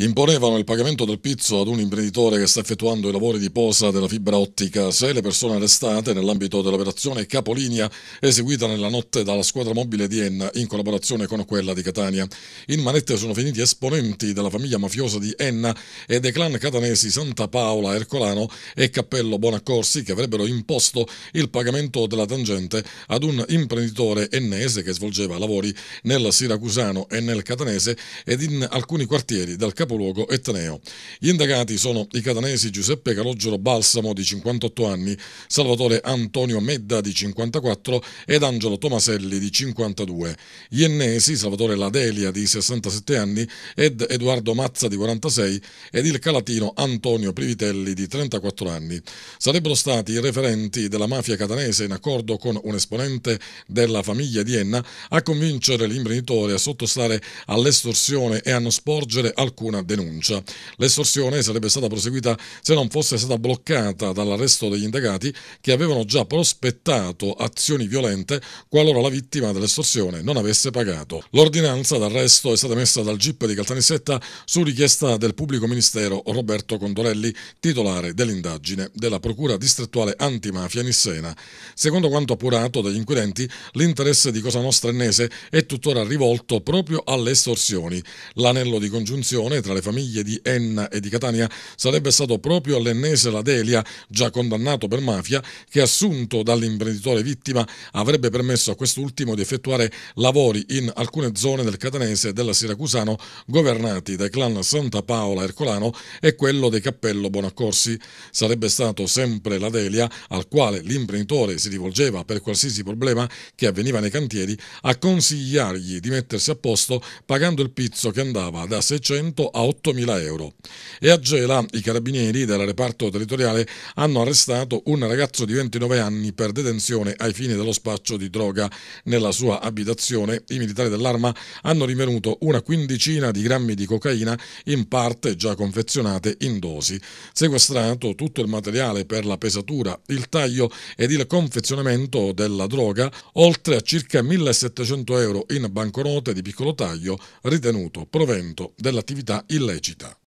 imponevano il pagamento del pizzo ad un imprenditore che sta effettuando i lavori di posa della fibra ottica. Se le persone arrestate nell'ambito dell'operazione Capolinea eseguita nella notte dalla squadra mobile di Enna in collaborazione con quella di Catania. In manette sono finiti esponenti della famiglia mafiosa di Enna e dei clan catanesi Santa Paola, Ercolano e Cappello Bonaccorsi che avrebbero imposto il pagamento della tangente ad un imprenditore ennese che svolgeva lavori nel siracusano e nel catanese ed in alcuni quartieri del Capolinea capoluogo etneo. Gli indagati sono i catanesi Giuseppe Calogero Balsamo di 58 anni, Salvatore Antonio Medda di 54 ed Angelo Tomaselli di 52. Gli ennesi Salvatore Ladelia di 67 anni ed Edoardo Mazza di 46 ed il calatino Antonio Privitelli di 34 anni. Sarebbero stati i referenti della mafia catanese in accordo con un esponente della famiglia di Enna a convincere l'imprenditore a sottostare all'estorsione e a non sporgere alcuna una denuncia. L'estorsione sarebbe stata proseguita se non fosse stata bloccata dall'arresto degli indagati che avevano già prospettato azioni violente qualora la vittima dell'estorsione non avesse pagato. L'ordinanza d'arresto è stata emessa dal GIP di Caltanissetta su richiesta del pubblico ministero Roberto Condorelli, titolare dell'indagine della Procura distrettuale antimafia Nissena. Secondo quanto appurato dagli inquirenti, l'interesse di Cosa Nostra Ennese è tuttora rivolto proprio alle estorsioni. L'anello di congiunzione tra tra le famiglie di Enna e di Catania sarebbe stato proprio all'ennese la Delia, già condannato per mafia, che assunto dall'imprenditore vittima avrebbe permesso a quest'ultimo di effettuare lavori in alcune zone del catanese e della siracusano governati dai clan Santa Paola Ercolano e quello dei Cappello Bonaccorsi. Sarebbe stato sempre la Delia al quale l'imprenditore si rivolgeva per qualsiasi problema che avveniva nei cantieri a consigliargli di mettersi a posto pagando il pizzo che andava da 600 a a 8.000 euro. E a Gela i carabinieri del reparto territoriale hanno arrestato un ragazzo di 29 anni per detenzione ai fini dello spaccio di droga. Nella sua abitazione i militari dell'arma hanno rinvenuto una quindicina di grammi di cocaina in parte già confezionate in dosi. Sequestrato tutto il materiale per la pesatura, il taglio ed il confezionamento della droga, oltre a circa 1.700 euro in banconote di piccolo taglio, ritenuto provento dell'attività illecita.